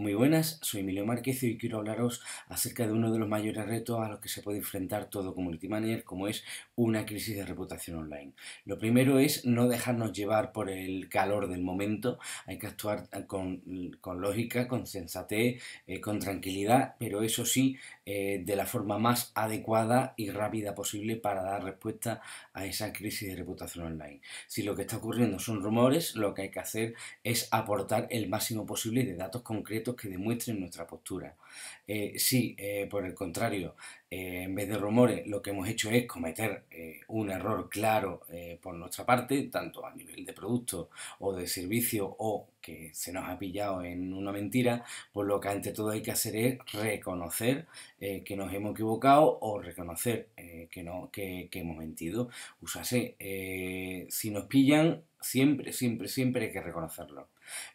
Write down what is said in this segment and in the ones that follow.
Muy buenas, soy Emilio Márquez y hoy quiero hablaros acerca de uno de los mayores retos a los que se puede enfrentar todo community manager, como es una crisis de reputación online. Lo primero es no dejarnos llevar por el calor del momento, hay que actuar eh, con, lógica, con sensatez, eh, con tranquilidad, pero eso sí, eh, de la forma más adecuada y rápida posible para dar respuesta a esa crisis de reputación online. Si lo que está ocurriendo son rumores, lo que hay que hacer es aportar el máximo posible de datos concretos que demuestren nuestra postura. Eh, si, eh, por el contrario, eh, en vez de rumores, lo que hemos hecho es cometer eh, un error claro eh, por nuestra parte, tanto a nivel de producto o de servicio o que se nos ha pillado en una mentira, pues lo que ante todo hay que hacer es reconocer que nos hemos equivocado o reconocer que, no, hemos mentido. Usase, si nos pillan, siempre, siempre, siempre hay que reconocerlo.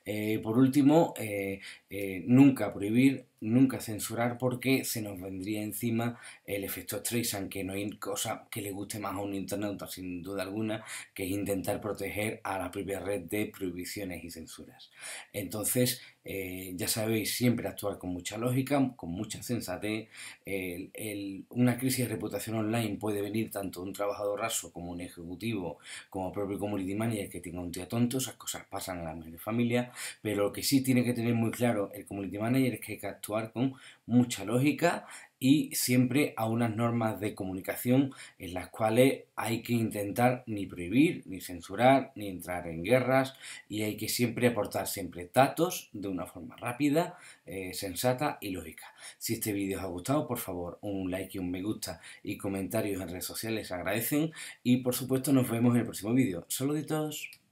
Eh, por último, eh, eh, nunca prohibir, nunca censurar porque se nos vendría encima el efecto Streisand, que no hay cosa que le guste más a un internauta sin duda alguna, que es intentar proteger a la propia red de prohibiciones y censuras. Entonces, ya sabéis, siempre actuar con mucha lógica, con mucha sensatez. una crisis de reputación online puede venir tanto de un trabajador raso como un ejecutivo, como propio community manager que tenga un tío tonto, esas cosas pasan en la familia pero lo que sí tiene que tener muy claro el community manager es que hay que actuar con mucha lógica y siempre a unas normas de comunicación en las cuales hay que intentar ni prohibir, ni censurar, ni entrar en guerras y hay que siempre aportar siempre datos de una forma rápida, eh, sensata y lógica. Si este vídeo os ha gustado, por favor, un like y un me gusta y comentarios en redes sociales agradecen y por supuesto nos vemos en el próximo vídeo. Saluditos.